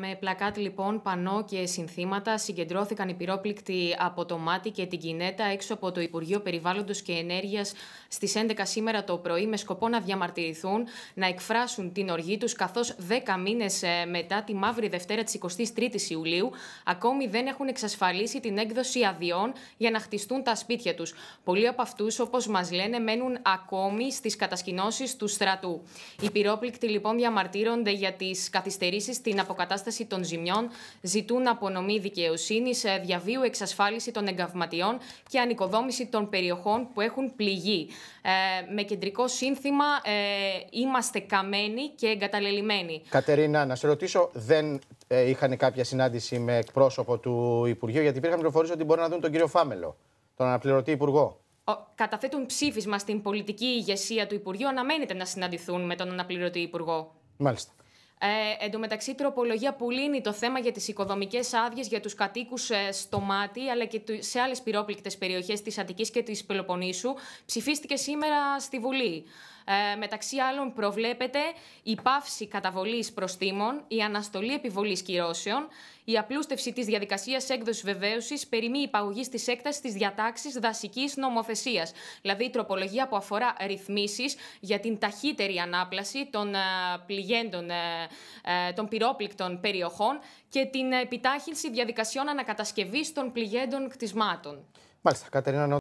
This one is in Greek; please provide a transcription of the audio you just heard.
Με πλακάτ λοιπόν, πανό και συνθήματα συγκεντρώθηκαν οι πυρόπληκτοι από το ΜΑΤΙ και την Κινέτα έξω από το Υπουργείο Περιβάλλοντος και Ενέργειας στις 11 σήμερα το πρωί με σκοπό να διαμαρτυρηθούν, να εκφράσουν την οργή τους, καθώς 10 μήνες ε, μετά τη μαύρη Δευτέρα της 23η Ιουλίου ακόμη δεν έχουν εξασφαλίσει την έκδοση αδειών για να χτιστούν τα σπίτια τους. Πολλοί από αυτούς, όπως μας λένε, μένουν ακόμη στις κατασκηνώσεις του στρατού. Οι πυρόπληκτοι λοιπόν διαμαρτύρονται για τις καθυστερήσεις στην αποκατάσταση αποκατάσταση των ζημιών, ζητούν απονομή δικαιοσύνη, διαβίου εξασφάλιση των εγκαυματιών και ανοικοδόμηση των περιοχών που έχουν πληγεί. Ε, με κεντρικό σύνθημα ε, είμαστε καμένοι και εγκαταλελειμμένοι. Κατερίνα, να σε ρωτήσω, δεν ε, είχαν κάποια συνάντηση με εκπρόσωπο του Υπουργείου, γιατί υπήρχαν πληροφορίες ότι μπορεί να δουν τον κύριο Φάμελο, τον αναπληρωτή Υπουργό καταθέτουν ψήφισμα στην πολιτική ηγεσία του Υπουργείου, αναμένεται να συναντηθούν με τον αναπληρωτή Υπουργό. Μάλιστα. Ε, εν τω μεταξύ, η τροπολογία που λύνει το θέμα για τις οικοδομικές άδειες για τους κατοίκους ε, στο Μάτι, αλλά και σε άλλες πυρόπληκτες περιοχές της Αττικής και της Πελοποννήσου, ψηφίστηκε σήμερα στη Βουλή. Ε, μεταξύ άλλων, προβλέπεται η πάυση καταβολής προστήμων, η αναστολή επιβολής κυρώσεων, η απλούστευση της διαδικασίας έκδοσης βεβαίωσης περί μη υπαγωγής της έκτασης της διατάξης δασικής νομοθεσίας. Δηλαδή, η τροπολογία που αφορά ρυθμίσεις για την ταχύτερη ανάπλαση των ε, πληγέντων, ε, ε, των πυρόπληκτων περιοχών και την επιτάχυνση διαδικασιών ανακατασκευής των πληγέντων κτισμάτων. Μάλιστα, Κατερίνα